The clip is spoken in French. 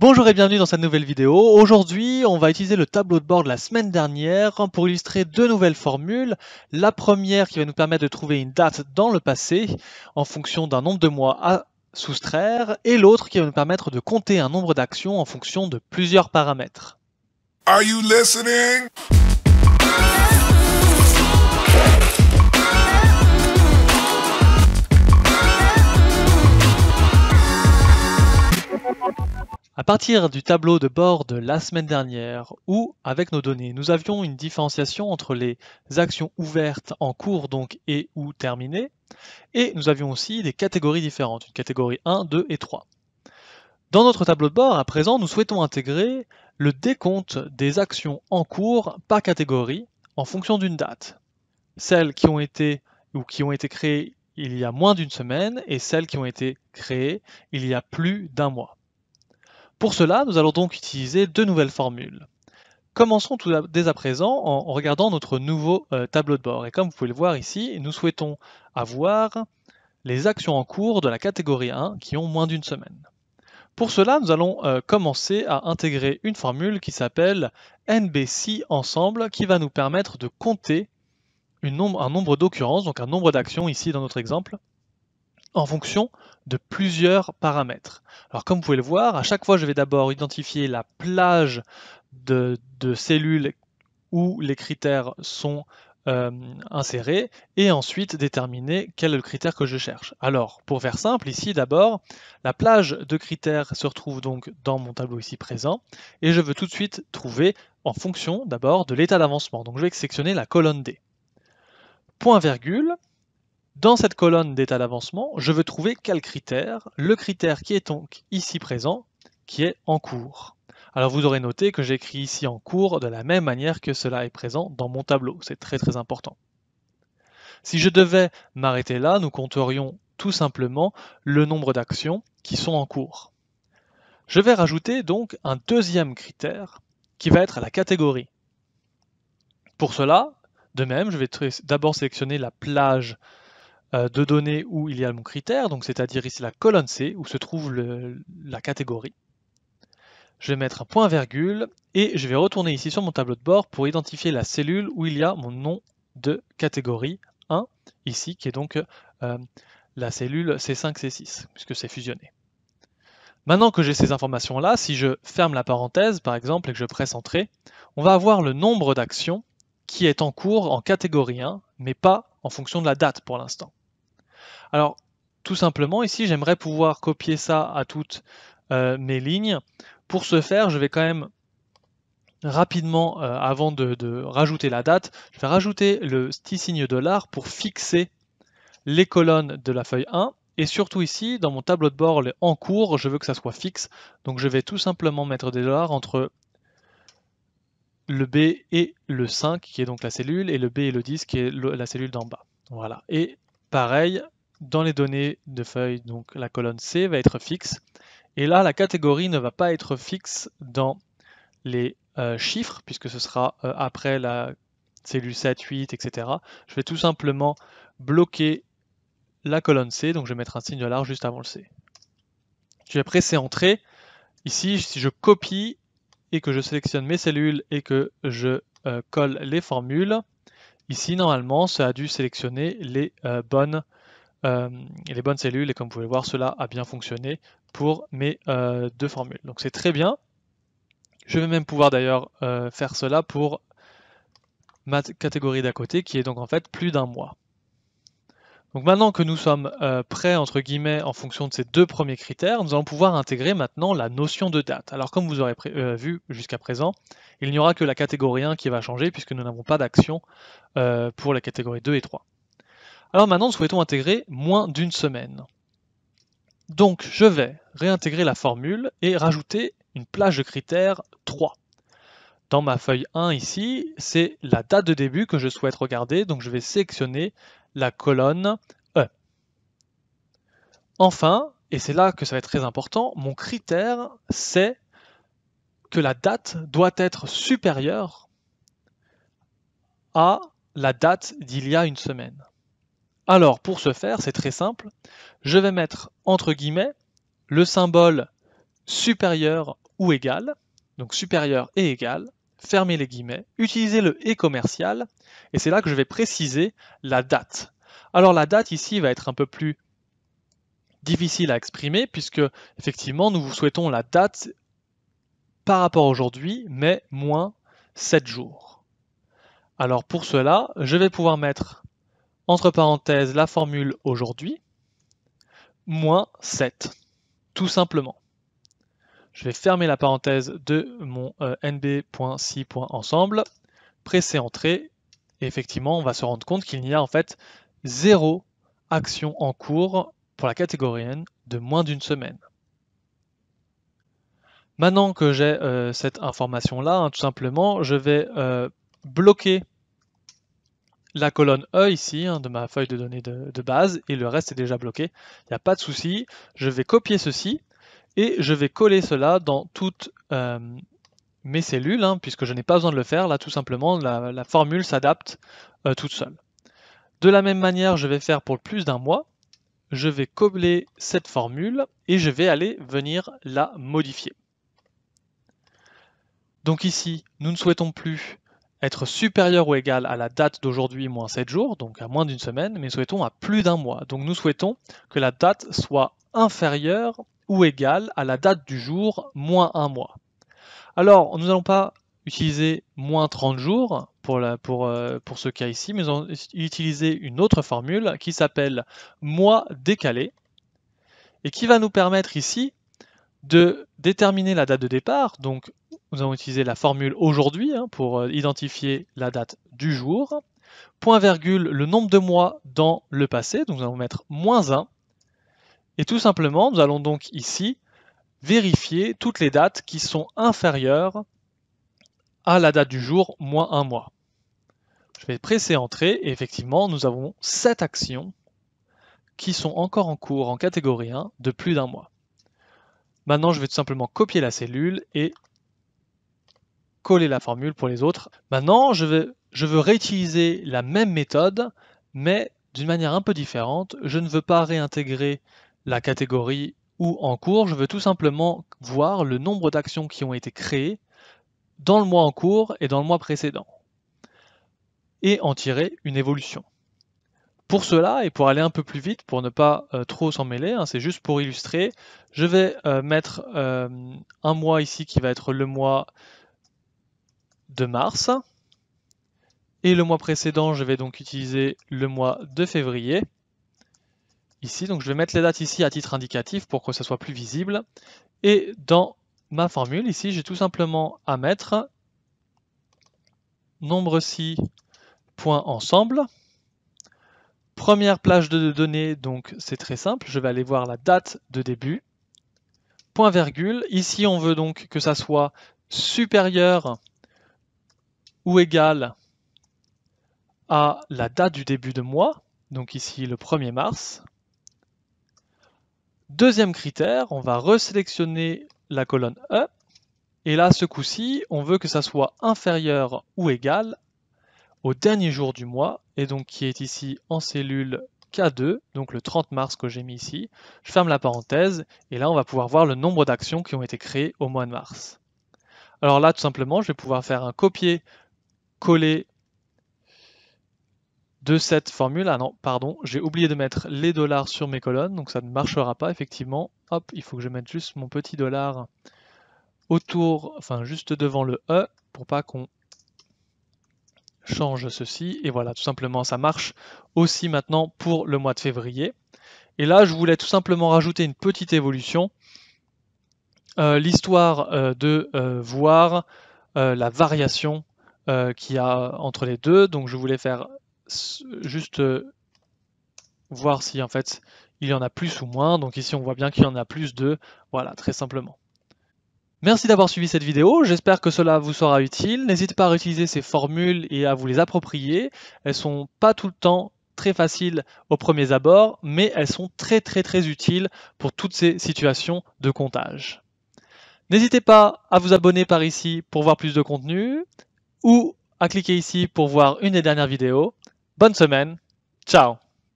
Bonjour et bienvenue dans cette nouvelle vidéo. Aujourd'hui, on va utiliser le tableau de bord de la semaine dernière pour illustrer deux nouvelles formules. La première qui va nous permettre de trouver une date dans le passé en fonction d'un nombre de mois à soustraire et l'autre qui va nous permettre de compter un nombre d'actions en fonction de plusieurs paramètres. Are you listening? À partir du tableau de bord de la semaine dernière, où, avec nos données, nous avions une différenciation entre les actions ouvertes en cours donc et ou terminées, et nous avions aussi des catégories différentes, une catégorie 1, 2 et 3. Dans notre tableau de bord, à présent, nous souhaitons intégrer le décompte des actions en cours par catégorie en fonction d'une date. Celles qui ont été ou qui ont été créées il y a moins d'une semaine et celles qui ont été créées il y a plus d'un mois. Pour cela, nous allons donc utiliser deux nouvelles formules. Commençons tout dès à présent en, regardant notre nouveau euh, tableau de bord. Et comme vous pouvez le voir ici, nous souhaitons avoir les actions en cours de la catégorie 1 qui ont moins d'une semaine. Pour cela, nous allons euh, commencer à intégrer une formule qui s'appelle NBC ensemble qui va nous permettre de compter un nombre d'occurrences, donc un nombre d'actions ici dans notre exemple, en fonction de plusieurs paramètres. Alors comme vous pouvez le voir, à chaque fois je vais d'abord identifier la plage de, cellules où les critères sont euh, insérés et ensuite déterminer quel est le critère que je cherche. Alors pour faire simple, ici d'abord, la plage de critères se retrouve donc dans mon tableau ici présent et je veux tout de suite trouver en fonction d'abord de l'état d'avancement. Donc je vais sectionner la colonne D. Point virgule, dans cette colonne d'état d'avancement, je veux trouver quel critère, le critère qui est donc ici présent, qui est en cours. Alors vous aurez noté que j'écris ici en cours de la même manière que cela est présent dans mon tableau, c'est très très important. Si je devais m'arrêter là, nous compterions tout simplement le nombre d'actions qui sont en cours. Je vais rajouter donc un deuxième critère qui va être la catégorie. Pour cela, de même, je vais d'abord sélectionner la plage euh, de données où il y a mon critère, donc c'est-à-dire ici la colonne C où se trouve la catégorie. Je vais mettre un point virgule et je vais retourner ici sur mon tableau de bord pour identifier la cellule où il y a mon nom de catégorie 1 ici qui est donc euh, la cellule C5C6 puisque c'est fusionné. Maintenant que j'ai ces informations là, si je ferme la parenthèse par exemple et que je presse entrée, on va avoir le nombre d'actions qui est en cours en catégorie 1 mais pas en fonction de la date pour l'instant. Alors, tout simplement, ici, j'aimerais pouvoir copier ça à toutes euh, mes lignes. Pour ce faire, je vais quand même rapidement, euh, avant de, rajouter la date, je vais rajouter le petit signe dollar pour fixer les colonnes de la feuille 1. Et surtout ici, dans mon tableau de bord en cours, je veux que ça soit fixe. Donc je vais tout simplement mettre des dollars entre le B et le 5, qui est donc la cellule, et le B et le 10, qui est la cellule d'en bas. Voilà. Et pareil, dans les données de feuilles, donc la colonne C va être fixe. Et là, la catégorie ne va pas être fixe dans les euh, chiffres, puisque ce sera euh, après la cellule 7, 8, etc. Je vais tout simplement bloquer la colonne C, donc je vais mettre un signe de l'art juste avant le C. Je vais presser Entrée. Ici, si je copie et que je sélectionne mes cellules et que je euh, colle les formules, ici, normalement, ça a dû sélectionner les bonnes euh, les bonnes cellules. Et comme vous pouvez voir, cela a bien fonctionné pour mes euh, deux formules. Donc c'est très bien. Je vais même pouvoir d'ailleurs euh, faire cela pour ma catégorie d'à côté, qui est donc en fait plus d'un mois. Donc maintenant que nous sommes prêts, entre guillemets, en fonction de ces deux premiers critères, nous allons pouvoir intégrer maintenant la notion de date. Alors comme vous aurez vu jusqu'à présent, il n'y aura que la catégorie 1 qui va changer puisque nous n'avons pas d'action pour la catégorie 2 et 3. Alors maintenant, nous souhaitons intégrer moins d'une semaine. Donc je vais réintégrer la formule et rajouter une plage de critères 3. Dans ma feuille 1 ici, c'est la date de début que je souhaite regarder, donc je vais sélectionner la colonne E. Enfin, et c'est là que ça va être très important, mon critère c'est que la date doit être supérieure à la date d'il y a une semaine. Alors pour ce faire, c'est très simple, je vais mettre entre guillemets le symbole supérieur ou égal, donc supérieur et égal, fermer les guillemets, utiliser le et commercial, et c'est là que je vais préciser la date. Alors la date ici va être un peu plus difficile à exprimer puisque effectivement nous vous souhaitons la date par rapport à aujourd'hui, mais moins 7 jours. Alors pour cela, je vais pouvoir mettre entre parenthèses la formule aujourd'hui, moins 7, tout simplement. Je vais fermer la parenthèse de mon euh, nb.si.ensemble, presser entrée, et effectivement on va se rendre compte qu'il n'y a en fait zéro action en cours pour la catégorie N de moins d'une semaine. Maintenant que j'ai euh, cette information-là, hein, tout simplement, je vais euh, bloquer la colonne E ici hein, de ma feuille de données de, base et le reste est déjà bloqué. Il n'y a pas de souci. Je vais copier ceci et je vais coller cela dans toutes euh, mes cellules hein, puisque je n'ai pas besoin de le faire. Là, tout simplement, la, formule s'adapte euh, toute seule. De la même manière, je vais faire pour plus d'un mois. Je vais cobler cette formule et je vais aller venir la modifier. Donc ici, nous ne souhaitons plus être supérieur ou égal à la date d'aujourd'hui moins 7 jours, donc à moins d'une semaine, mais souhaitons à plus d'un mois. Donc nous souhaitons que la date soit inférieure ou égale à la date du jour moins un mois. Alors, nous n'allons pas utiliser moins 30 jours pour, pour, euh, pour ce cas ici, mais nous allons utiliser une autre formule qui s'appelle mois décalé, et qui va nous permettre ici de déterminer la date de départ, donc nous allons utiliser la formule aujourd'hui hein, pour euh, identifier la date du jour. Point virgule, le nombre de mois dans le passé, donc nous allons mettre moins 1. Et tout simplement, nous allons donc ici vérifier toutes les dates qui sont inférieures à la date du jour, moins un mois. Je vais presser entrer » et effectivement, nous avons 7 actions qui sont encore en cours en catégorie 1 de plus d'un mois. Maintenant, je vais tout simplement copier la cellule et coller la formule pour les autres. Maintenant, je veux, je veux réutiliser la même méthode, mais d'une manière un peu différente. Je ne veux pas réintégrer la catégorie ou en cours, je veux tout simplement voir le nombre d'actions qui ont été créées dans le mois en cours et dans le mois précédent, et en tirer une évolution. Pour cela, et pour aller un peu plus vite, pour ne pas euh, trop s'en mêler, hein, c'est juste pour illustrer, je vais euh, mettre euh, un mois ici qui va être le mois de mars. Et le mois précédent, je vais donc utiliser le mois de février. Ici, donc je vais mettre les dates ici à titre indicatif pour que ce soit plus visible. Et dans ma formule, ici, j'ai tout simplement à mettre nombre si point ensemble. Première plage de données, donc c'est très simple, je vais aller voir la date de début. Point virgule, ici on veut donc que ça soit supérieur ou égal à la date du début de mois, donc ici le 1er mars. Deuxième critère, on va resélectionner la colonne E, et là ce coup-ci, on veut que ça soit inférieur ou égal au dernier jour du mois, et donc qui est ici en cellule K2, donc le 30 mars que j'ai mis ici. Je ferme la parenthèse, et là on va pouvoir voir le nombre d'actions qui ont été créées au mois de mars. Alors là, tout simplement, je vais pouvoir faire un copier coller de cette formule. Ah non, pardon, j'ai oublié de mettre les dollars sur mes colonnes, donc ça ne marchera pas effectivement. Hop, il faut que je mette juste mon petit dollar autour, enfin juste devant le E, pour pas qu'on change ceci. Et voilà, tout simplement, ça marche aussi maintenant pour le mois de février. Et là, je voulais tout simplement rajouter une petite évolution. Euh, l'histoire euh, de euh, voir la variation euh, qu'il y a entre les deux. Donc je voulais faire juste euh, voir si en fait il y en a plus ou moins. Donc ici on voit bien qu'il y en a plus de. Voilà, très simplement. Merci d'avoir suivi cette vidéo, j'espère que cela vous sera utile. N'hésitez pas à utiliser ces formules et à vous les approprier. Elles sont pas tout le temps très faciles aux premiers abords, mais elles sont très très très utiles pour toutes ces situations de comptage. N'hésitez pas à vous abonner par ici pour voir plus de contenu ou à cliquer ici pour voir une des dernières vidéos. Bonne semaine, ciao